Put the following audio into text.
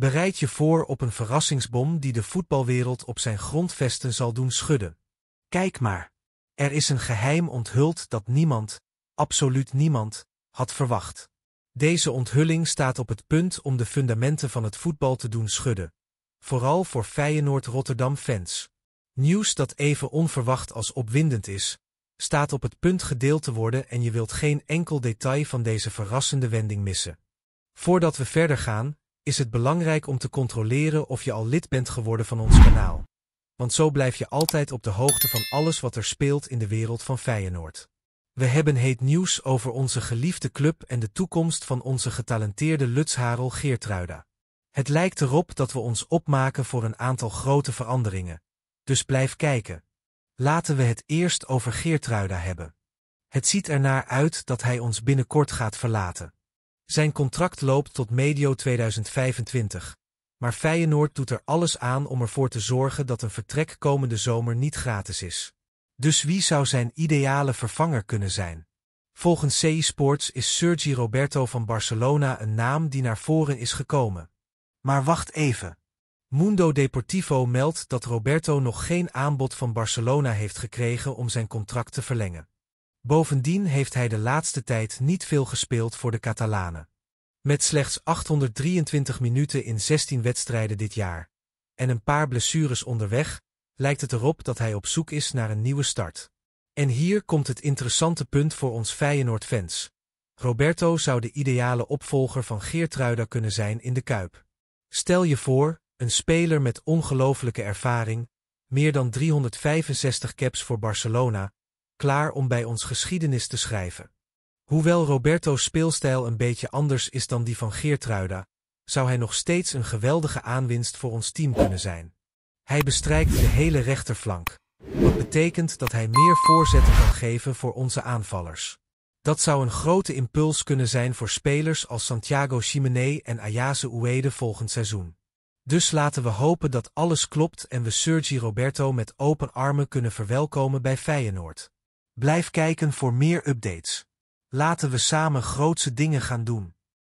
Bereid je voor op een verrassingsbom die de voetbalwereld op zijn grondvesten zal doen schudden. Kijk maar. Er is een geheim onthuld dat niemand, absoluut niemand, had verwacht. Deze onthulling staat op het punt om de fundamenten van het voetbal te doen schudden. Vooral voor Feyenoord Rotterdam-fans. Nieuws dat even onverwacht als opwindend is, staat op het punt gedeeld te worden en je wilt geen enkel detail van deze verrassende wending missen. Voordat we verder gaan, is het belangrijk om te controleren of je al lid bent geworden van ons kanaal. Want zo blijf je altijd op de hoogte van alles wat er speelt in de wereld van Feyenoord. We hebben heet nieuws over onze geliefde club en de toekomst van onze getalenteerde Lutsharel Geertruida. Het lijkt erop dat we ons opmaken voor een aantal grote veranderingen. Dus blijf kijken. Laten we het eerst over Geertruida hebben. Het ziet ernaar uit dat hij ons binnenkort gaat verlaten. Zijn contract loopt tot medio 2025. Maar Feyenoord doet er alles aan om ervoor te zorgen dat een vertrek komende zomer niet gratis is. Dus wie zou zijn ideale vervanger kunnen zijn? Volgens CI e Sports is Sergi Roberto van Barcelona een naam die naar voren is gekomen. Maar wacht even. Mundo Deportivo meldt dat Roberto nog geen aanbod van Barcelona heeft gekregen om zijn contract te verlengen. Bovendien heeft hij de laatste tijd niet veel gespeeld voor de Catalanen. Met slechts 823 minuten in 16 wedstrijden dit jaar en een paar blessures onderweg, lijkt het erop dat hij op zoek is naar een nieuwe start. En hier komt het interessante punt voor ons Feyenoord-fans. Roberto zou de ideale opvolger van Geertruida kunnen zijn in de Kuip. Stel je voor, een speler met ongelooflijke ervaring, meer dan 365 caps voor Barcelona, klaar om bij ons geschiedenis te schrijven. Hoewel Roberto's speelstijl een beetje anders is dan die van Geertruida, zou hij nog steeds een geweldige aanwinst voor ons team kunnen zijn. Hij bestrijkt de hele rechterflank, wat betekent dat hij meer voorzetten kan geven voor onze aanvallers. Dat zou een grote impuls kunnen zijn voor spelers als Santiago Chimene en Ayase Uede volgend seizoen. Dus laten we hopen dat alles klopt en we Sergi Roberto met open armen kunnen verwelkomen bij Feyenoord. Blijf kijken voor meer updates. Laten we samen grootse dingen gaan doen.